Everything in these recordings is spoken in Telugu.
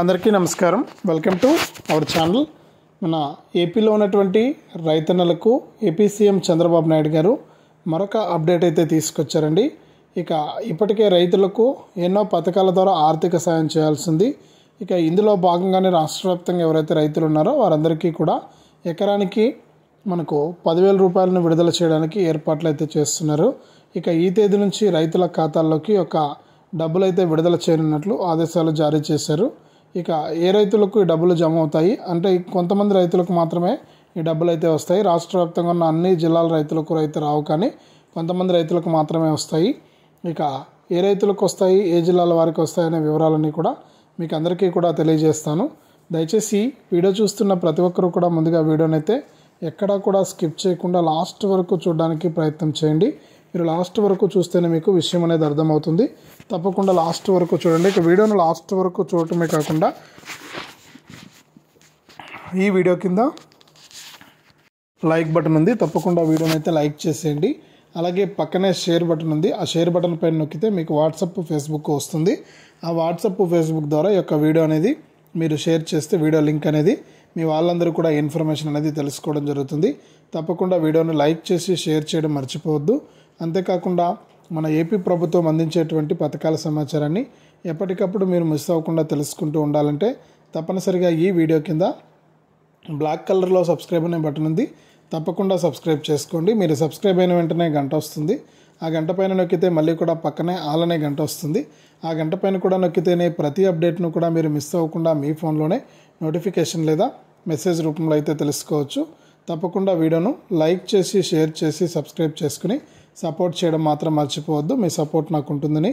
అందరికీ నమస్కారం వెల్కమ్ టు అవర్ ఛానల్ మన ఏపీలో ఉన్నటువంటి రైతన్నలకు ఏపీ సీఎం చంద్రబాబు నాయుడు గారు మరొక అప్డేట్ అయితే తీసుకొచ్చారండి ఇక ఇప్పటికే రైతులకు ఎన్నో పథకాల ద్వారా ఆర్థిక సాయం చేయాల్సింది ఇక ఇందులో భాగంగానే రాష్ట్ర వ్యాప్తంగా ఎవరైతే రైతులు ఉన్నారో వారందరికీ కూడా ఎకరానికి మనకు పదివేల రూపాయలను విడుదల చేయడానికి ఏర్పాట్లు అయితే చేస్తున్నారు ఇక ఈ తేదీ నుంచి రైతుల ఖాతాల్లోకి ఒక డబ్బులైతే విడుదల చేయనున్నట్లు ఆదేశాలు జారీ చేశారు ఇక ఏ రైతులకు ఈ డబ్బులు జమ అవుతాయి అంటే కొంతమంది రైతులకు మాత్రమే ఈ డబ్బులు అయితే వస్తాయి రాష్ట్ర వ్యాప్తంగా ఉన్న అన్ని జిల్లాల రైతులకు రైతు రావు కానీ కొంతమంది రైతులకు మాత్రమే వస్తాయి ఇక ఏ రైతులకు వస్తాయి ఏ జిల్లాల వారికి వస్తాయి అనే వివరాలన్నీ కూడా మీకు అందరికీ కూడా తెలియజేస్తాను దయచేసి వీడియో చూస్తున్న ప్రతి ఒక్కరూ కూడా ముందుగా వీడియోనైతే ఎక్కడా కూడా స్కిప్ చేయకుండా లాస్ట్ వరకు చూడడానికి ప్రయత్నం చేయండి మీరు లాస్ట్ వరకు చూస్తేనే మీకు విషయం అనేది అర్థమవుతుంది తప్పకుండా లాస్ట్ వరకు చూడండి ఇక వీడియోను లాస్ట్ వరకు చూడటమే కాకుండా ఈ వీడియో కింద లైక్ బటన్ ఉంది తప్పకుండా వీడియోని అయితే లైక్ చేసేయండి అలాగే పక్కనే షేర్ బటన్ ఉంది ఆ షేర్ బటన్ పైన నొక్కితే మీకు వాట్సప్ ఫేస్బుక్ వస్తుంది ఆ వాట్సప్ ఫేస్బుక్ ద్వారా యొక్క వీడియో అనేది మీరు షేర్ చేస్తే వీడియో లింక్ అనేది మీ వాళ్ళందరూ కూడా ఇన్ఫర్మేషన్ అనేది తెలుసుకోవడం జరుగుతుంది తప్పకుండా వీడియోను లైక్ చేసి షేర్ చేయడం మర్చిపోవద్దు అంతేకాకుండా మన ఏపీ ప్రభుత్వం అందించేటువంటి పథకాల సమాచారాన్ని ఎప్పటికప్పుడు మీరు మిస్ అవ్వకుండా తెలుసుకుంటూ ఉండాలంటే తప్పనిసరిగా ఈ వీడియో కింద బ్లాక్ కలర్లో సబ్స్క్రైబ్ అనే బటన్ ఉంది తప్పకుండా సబ్స్క్రైబ్ చేసుకోండి మీరు సబ్స్క్రైబ్ అయిన వెంటనే గంట వస్తుంది ఆ గంట పైన నొక్కితే మళ్ళీ కూడా పక్కనే ఆలనే గంట వస్తుంది ఆ గంట పైన కూడా నొక్కితేనే ప్రతి అప్డేట్ను కూడా మీరు మిస్ అవ్వకుండా మీ ఫోన్లోనే నోటిఫికేషన్ లేదా మెసేజ్ రూపంలో అయితే తెలుసుకోవచ్చు తప్పకుండా వీడియోను లైక్ చేసి షేర్ చేసి సబ్స్క్రైబ్ చేసుకుని సపోర్ట్ చేయడం మాత్రం మర్చిపోవద్దు మీ సపోర్ట్ నాకు ఉంటుందని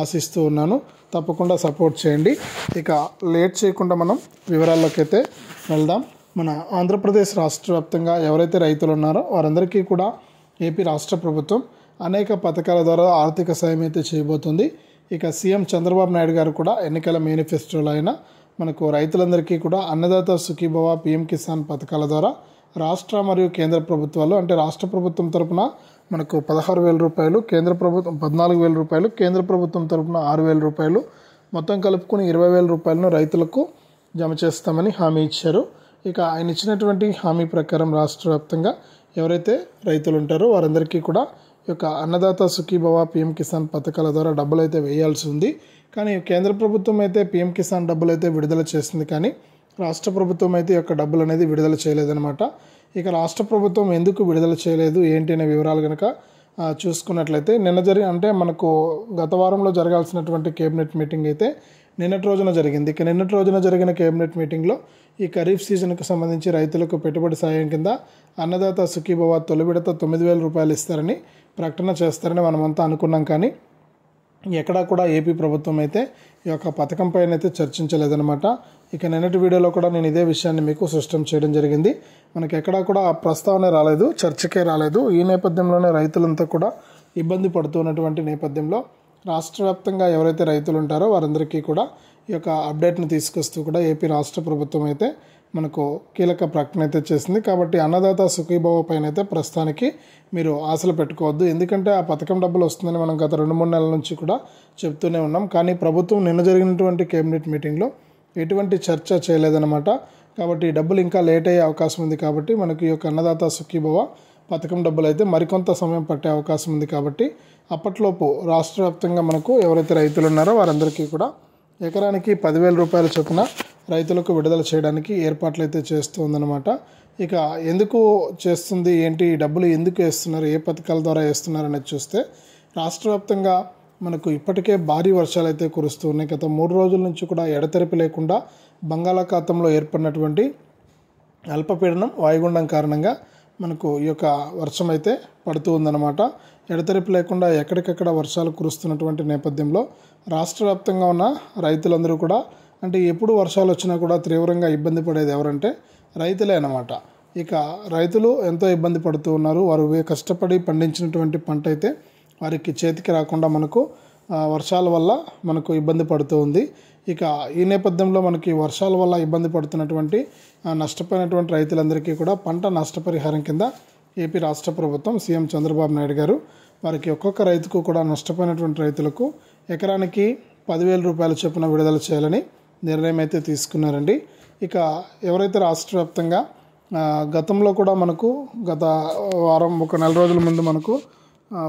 ఆశిస్తూ ఉన్నాను తప్పకుండా సపోర్ట్ చేయండి ఇక లేట్ చేయకుండా మనం వివరాల్లోకి అయితే వెళ్దాం మన ఆంధ్రప్రదేశ్ రాష్ట్ర వ్యాప్తంగా ఎవరైతే రైతులు ఉన్నారో వారందరికీ కూడా ఏపీ రాష్ట్ర ప్రభుత్వం అనేక పథకాల ద్వారా ఆర్థిక సాయం అయితే చేయబోతుంది ఇక సీఎం చంద్రబాబు నాయుడు గారు కూడా ఎన్నికల మేనిఫెస్టోలో అయిన మనకు రైతులందరికీ కూడా అన్నదాత సుఖీభవ పీఎం కిసాన్ పథకాల ద్వారా రాష్ట్ర మరియు కేంద్ర ప్రభుత్వాలు అంటే రాష్ట్ర ప్రభుత్వం తరపున మనకు పదహారు వేల రూపాయలు కేంద్ర ప్రభుత్వం పద్నాలుగు వేల రూపాయలు కేంద్ర ప్రభుత్వం తరపున ఆరు వేల రూపాయలు మొత్తం కలుపుకుని ఇరవై వేల రూపాయలను రైతులకు జమ చేస్తామని హామీ ఇచ్చారు ఇక ఆయన ఇచ్చినటువంటి హామీ ప్రకారం రాష్ట్ర వ్యాప్తంగా ఎవరైతే రైతులు ఉంటారో వారందరికీ కూడా ఈ యొక్క అన్నదాత సుఖీభవ పిఎం కిసాన్ పథకాల ద్వారా డబ్బులు అయితే వేయాల్సి ఉంది కానీ కేంద్ర ప్రభుత్వం అయితే పిఎం కిసాన్ డబ్బులు అయితే విడుదల చేసింది కానీ రాష్ట్ర ప్రభుత్వం అయితే యొక్క డబ్బులు అనేది విడుదల చేయలేదన్నమాట ఇక రాష్ట్ర ప్రభుత్వం ఎందుకు విడుదల చేయలేదు ఏంటి అనే వివరాలు కనుక చూసుకున్నట్లయితే నిన్న జరిగి అంటే మనకు గత వారంలో జరగాల్సినటువంటి కేబినెట్ మీటింగ్ అయితే నిన్నటి రోజున జరిగింది ఇక నిన్నటి రోజున జరిగిన కేబినెట్ మీటింగ్లో ఈ ఖరీఫ్ సీజన్కు సంబంధించి రైతులకు పెట్టుబడి సాయం కింద అన్నదాత సుఖీభవ తొలి విడత తొమ్మిది వేల రూపాయలు ఇస్తారని ప్రకటన చేస్తారని మనమంతా అనుకున్నాం కానీ ఎక్కడా కూడా ఏపీ ప్రభుత్వం అయితే ఈ యొక్క పథకం పైన అయితే ఇక నిన్నటి వీడియోలో కూడా నేను ఇదే విషయాన్ని మీకు సిస్టమ్ చేయడం జరిగింది మనకి ఎక్కడా కూడా ఆ ప్రస్తావన రాలేదు చర్చకే రాలేదు ఈ నేపథ్యంలోనే రైతులంతా కూడా ఇబ్బంది పడుతున్నటువంటి నేపథ్యంలో రాష్ట్ర వ్యాప్తంగా ఎవరైతే రైతులు ఉంటారో వారందరికీ కూడా ఈ యొక్క అప్డేట్ని తీసుకొస్తూ కూడా ఏపీ రాష్ట్ర ప్రభుత్వం అయితే మనకు కీలక ప్రకటన అయితే చేసింది కాబట్టి అన్నదాత సుఖీభవ పైన అయితే ప్రస్తుతానికి మీరు ఆశలు పెట్టుకోవద్దు ఎందుకంటే ఆ పథకం డబ్బులు వస్తుందని మనం గత రెండు మూడు నెలల నుంచి కూడా చెప్తూనే ఉన్నాం కానీ ప్రభుత్వం నిన్న జరిగినటువంటి కేబినెట్ మీటింగ్లో ఎటువంటి చర్చ చేయలేదన్నమాట కాబట్టి డబ్బులు ఇంకా లేట్ అయ్యే అవకాశం ఉంది కాబట్టి మనకి ఈ యొక్క అన్నదాత సుఖీభవ పథకం డబ్బులు అయితే మరికొంత సమయం పట్టే అవకాశం ఉంది కాబట్టి అప్పట్లోపు రాష్ట్ర వ్యాప్తంగా మనకు ఎవరైతే రైతులు ఉన్నారో వారందరికీ కూడా ఎకరానికి పదివేల రూపాయల చొప్పున రైతులకు విడుదల చేయడానికి ఏర్పాట్లు అయితే చేస్తుందన్నమాట ఇక ఎందుకు చేస్తుంది ఏంటి డబ్బులు ఎందుకు వేస్తున్నారు ఏ పథకాల ద్వారా వేస్తున్నారు అనేది చూస్తే రాష్ట్ర వ్యాప్తంగా మనకు ఇప్పటికే భారీ వర్షాలు అయితే కురుస్తున్నాయి గత మూడు రోజుల నుంచి కూడా ఎడతెరిపి లేకుండా బంగాళాఖాతంలో ఏర్పడినటువంటి అల్పపీడనం వాయుగుండం కారణంగా మనకు ఈ యొక్క వర్షం అయితే పడుతూ ఉందన్నమాట ఎడతెరిపి లేకుండా ఎక్కడికక్కడ వర్షాలు కురుస్తున్నటువంటి నేపథ్యంలో రాష్ట్ర వ్యాప్తంగా ఉన్న రైతులందరూ కూడా అంటే ఎప్పుడు వర్షాలు వచ్చినా కూడా తీవ్రంగా ఇబ్బంది పడేది ఎవరంటే రైతులే అనమాట ఇక రైతులు ఎంతో ఇబ్బంది పడుతూ ఉన్నారు వారు కష్టపడి పండించినటువంటి పంట అయితే వారికి చేతికి రాకుండా మనకు వర్షాల వల్ల మనకు ఇబ్బంది పడుతూ ఉంది ఇక ఈ నేపథ్యంలో మనకి వర్షాల వల్ల ఇబ్బంది పడుతున్నటువంటి నష్టపోయినటువంటి రైతులందరికీ కూడా పంట నష్టపరిహారం కింద ఏపీ రాష్ట్ర ప్రభుత్వం సీఎం చంద్రబాబు నాయుడు గారు వారికి ఒక్కొక్క రైతుకు కూడా నష్టపోయినటువంటి రైతులకు ఎకరానికి పదివేల రూపాయల చొప్పున విడుదల చేయాలని నిర్ణయం అయితే తీసుకున్నారండి ఇక ఎవరైతే రాష్ట్ర వ్యాప్తంగా గతంలో కూడా మనకు గత వారం ఒక నెల రోజుల ముందు మనకు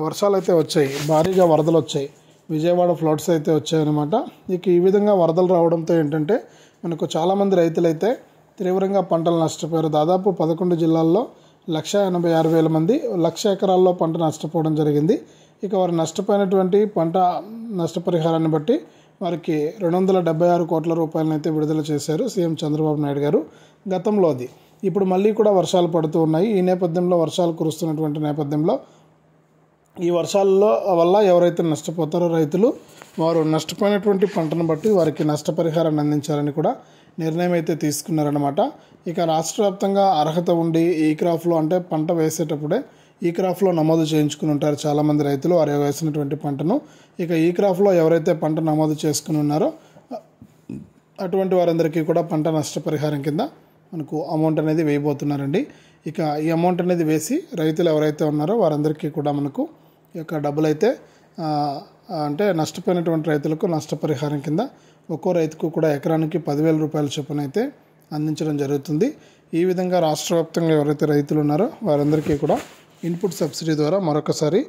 వర్షాలు అయితే వచ్చాయి భారీగా వరదలు వచ్చాయి విజయవాడ ఫ్లడ్స్ అయితే వచ్చాయన్నమాట ఇక ఈ విధంగా వరదలు రావడంతో ఏంటంటే మనకు చాలామంది రైతులైతే తీవ్రంగా పంటలు నష్టపోయారు దాదాపు పదకొండు జిల్లాల్లో లక్ష ఎనభై ఆరు వేల మంది లక్ష ఎకరాల్లో పంట నష్టపోవడం జరిగింది ఇక వారు నష్టపోయినటువంటి పంట నష్టపరిహారాన్ని బట్టి వారికి రెండు వందల డెబ్బై ఆరు కోట్ల రూపాయలను అయితే విడుదల చేశారు సీఎం చంద్రబాబు నాయుడు గారు గతంలో అది ఇప్పుడు మళ్ళీ కూడా వర్షాలు పడుతూ ఉన్నాయి ఈ నేపథ్యంలో వర్షాలు కురుస్తున్నటువంటి నేపథ్యంలో ఈ వర్షాల్లో వల్ల ఎవరైతే నష్టపోతారో రైతులు వారు నష్టపోయినటువంటి పంటను బట్టి వారికి నష్టపరిహారాన్ని అందించాలని కూడా నిర్ణయం అయితే తీసుకున్నారనమాట ఇక రాష్ట్ర వ్యాప్తంగా అర్హత ఉండి ఈ క్రాప్లో అంటే పంట వేసేటప్పుడే ఈ క్రాప్లో నమోదు చేయించుకుని ఉంటారు చాలామంది రైతులు వారు వేసినటువంటి పంటను ఇక ఈ క్రాప్లో ఎవరైతే పంట నమోదు చేసుకుని ఉన్నారో అటువంటి వారందరికీ కూడా పంట నష్టపరిహారం కింద మనకు అమౌంట్ అనేది వేయబోతున్నారండి ఇక ఈ అమౌంట్ అనేది వేసి రైతులు ఎవరైతే ఉన్నారో వారందరికీ కూడా మనకు యొక్క డబ్బులు అయితే అంటే నష్టపోయినటువంటి రైతులకు నష్టపరిహారం కింద ఒక్కో రైతుకు కూడా ఎకరానికి పదివేల రూపాయల చొప్పున అయితే అందించడం జరుగుతుంది ఈ విధంగా రాష్ట్ర వ్యాప్తంగా ఎవరైతే రైతులు ఉన్నారో వారందరికీ కూడా ఇన్పుట్ సబ్సిడీ ద్వారా మరొకసారి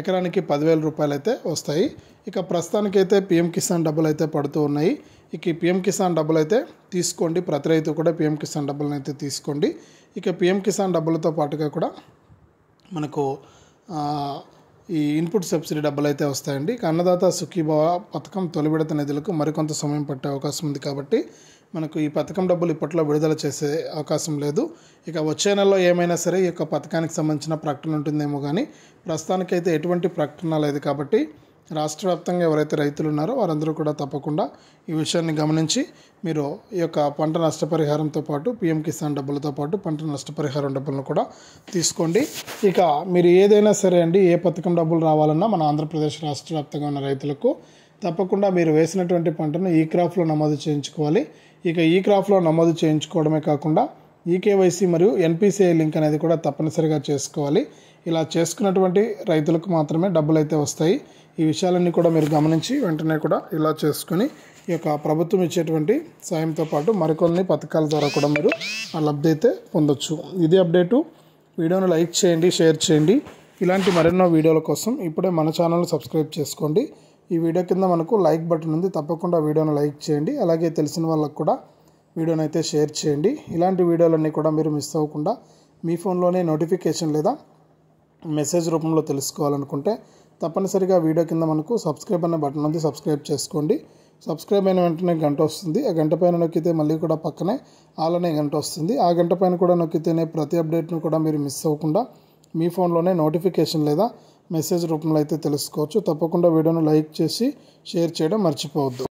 ఎకరానికి పదివేల రూపాయలు అయితే వస్తాయి ఇక ప్రస్తుతానికైతే పిఎం కిసాన్ డబ్బులు అయితే పడుతూ ఉన్నాయి ఇక పిఎం కిసాన్ డబ్బులు అయితే తీసుకోండి ప్రతి రైతు కూడా పిఎం కిసాన్ డబ్బులను అయితే తీసుకోండి ఇక పిఎం కిసాన్ డబ్బులతో పాటుగా కూడా మనకు ఈ ఇన్పుట్ సబ్సిడీ డబ్బులు అయితే వస్తాయండి అన్నదాత సుఖీభావ పథకం తొలి విడత నిధులకు మరికొంత సమయం పట్టే అవకాశం ఉంది కాబట్టి మనకు ఈ పథకం డబ్బులు ఇప్పట్లో విడుదల చేసే అవకాశం లేదు ఇక వచ్చే నెలలో ఏమైనా సరే ఈ యొక్క పథకానికి సంబంధించిన ప్రకటన ఉంటుందేమో కానీ ప్రస్తుతానికైతే ఎటువంటి ప్రకటన లేదు కాబట్టి రాష్ట్ర వ్యాప్తంగా ఎవరైతే రైతులు ఉన్నారో వారందరూ కూడా తప్పకుండా ఈ విషయాన్ని గమనించి మీరు ఈ యొక్క పంట నష్టపరిహారంతో పాటు పిఎం కిసాన్ డబ్బులతో పాటు పంట నష్టపరిహారం డబ్బులను కూడా తీసుకోండి ఇక మీరు ఏదైనా సరే అండి ఏ పథకం డబ్బులు రావాలన్నా మన ఆంధ్రప్రదేశ్ రాష్ట్ర వ్యాప్తంగా ఉన్న రైతులకు తప్పకుండా మీరు వేసినటువంటి పంటను ఈ క్రాప్లో నమోదు చేయించుకోవాలి ఇక ఈ క్రాప్లో నమోదు చేయించుకోవడమే కాకుండా ఈకేవైసీ మరియు ఎన్పిసిఐ లింక్ అనేది కూడా తప్పనిసరిగా చేసుకోవాలి ఇలా చేసుకున్నటువంటి రైతులకు మాత్రమే డబ్బులు అయితే వస్తాయి ఈ విషయాలన్నీ కూడా మీరు గమనించి వెంటనే కూడా ఇలా చేసుకొని ఈ యొక్క ప్రభుత్వం ఇచ్చేటువంటి సాయంతో పాటు మరికొన్ని పథకాల ద్వారా కూడా మీరు ఆ లబ్ధి అయితే పొందొచ్చు ఇది అప్డేటు వీడియోను లైక్ చేయండి షేర్ చేయండి ఇలాంటి మరెన్నో వీడియోల కోసం ఇప్పుడే మన ఛానల్ని సబ్స్క్రైబ్ చేసుకోండి ఈ వీడియో కింద మనకు లైక్ బటన్ ఉంది తప్పకుండా వీడియోను లైక్ చేయండి అలాగే తెలిసిన వాళ్ళకు కూడా వీడియోని అయితే షేర్ చేయండి ఇలాంటి వీడియోలన్నీ కూడా మీరు మిస్ అవ్వకుండా మీ ఫోన్లోనే నోటిఫికేషన్ లేదా మెసేజ్ రూపంలో తెలుసుకోవాలనుకుంటే తప్పనిసరిగా వీడియో కింద మనకు సబ్స్క్రైబ్ అనే బటన్ ఉంది సబ్స్క్రైబ్ చేసుకోండి సబ్స్క్రైబ్ అయిన వెంటనే గంట వస్తుంది ఆ గంట పైన నొక్కితే మళ్ళీ కూడా పక్కనే అలానే గంట వస్తుంది ఆ గంట పైన కూడా నొక్కితేనే ప్రతి అప్డేట్ను కూడా మీరు మిస్ అవ్వకుండా మీ ఫోన్లోనే నోటిఫికేషన్ లేదా మెసేజ్ రూపంలో అయితే తెలుసుకోవచ్చు తప్పకుండా వీడియోను లైక్ చేసి షేర్ చేయడం మర్చిపోవద్దు